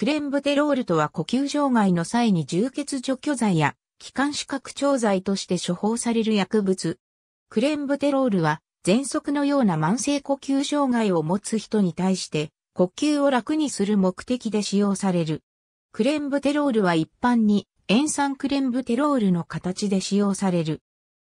クレンブテロールとは呼吸障害の際に充血除去剤や気管支拡張剤として処方される薬物。クレンブテロールは、喘息のような慢性呼吸障害を持つ人に対して、呼吸を楽にする目的で使用される。クレンブテロールは一般に、塩酸クレンブテロールの形で使用される。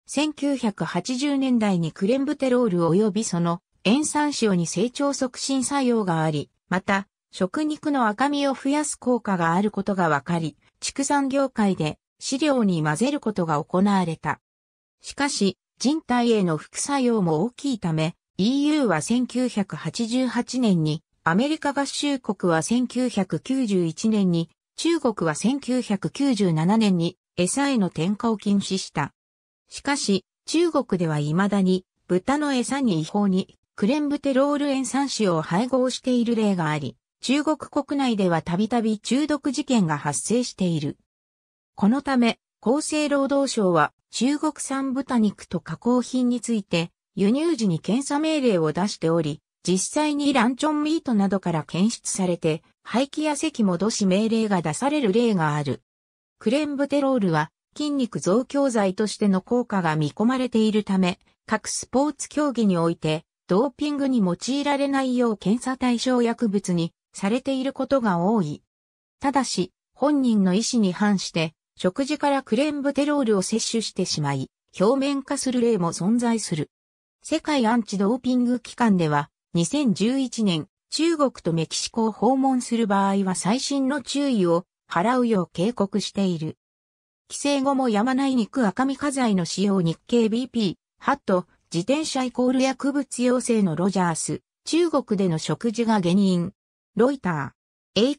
1980年代にクレンブテロール及びその塩酸塩に成長促進作用があり、また、食肉の赤身を増やす効果があることが分かり、畜産業界で飼料に混ぜることが行われた。しかし、人体への副作用も大きいため、EU は1988年に、アメリカ合衆国は1991年に、中国は1997年に餌への添加を禁止した。しかし、中国では未だに豚の餌に違法にクレンブテロール塩酸塩を配合している例があり、中国国内ではたびたび中毒事件が発生している。このため、厚生労働省は中国産豚肉と加工品について輸入時に検査命令を出しており、実際にランチョンミートなどから検出されて、廃棄や咳戻し命令が出される例がある。クレンブテロールは筋肉増強剤としての効果が見込まれているため、各スポーツ競技において、ドーピングに用いられないよう検査対象薬物にされていることが多い。ただし、本人の意思に反して、食事からクレンブテロールを摂取してしまい、表面化する例も存在する。世界アンチドーピング機関では、2011年、中国とメキシコを訪問する場合は最新の注意を払うよう警告している。規制後もやまない肉赤身火剤の使用日経 BP、ハット、自転車イコール薬物要請のロジャース、中国での食事が原因、ロイター。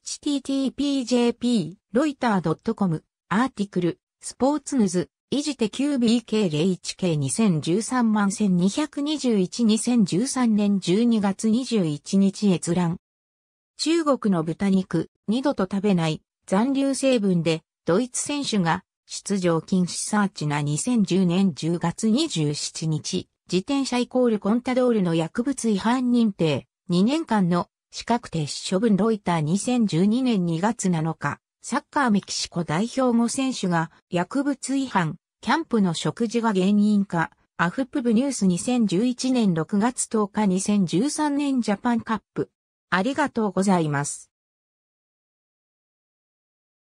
http://jp, ロイター .com、アーティクル、スポーツヌズ、維持て q b k 0 1 k 2 0 1 3万1221-2013年12月21日閲覧。中国の豚肉、二度と食べない、残留成分で、ドイツ選手が、出場禁止サーチな2010年10月27日、自転車イコールコンタドールの薬物違反認定、2年間の資格停止処分ロイター2012年2月7日、サッカーメキシコ代表も選手が薬物違反、キャンプの食事が原因か、アフプブニュース2011年6月10日2013年ジャパンカップ。ありがとうございます。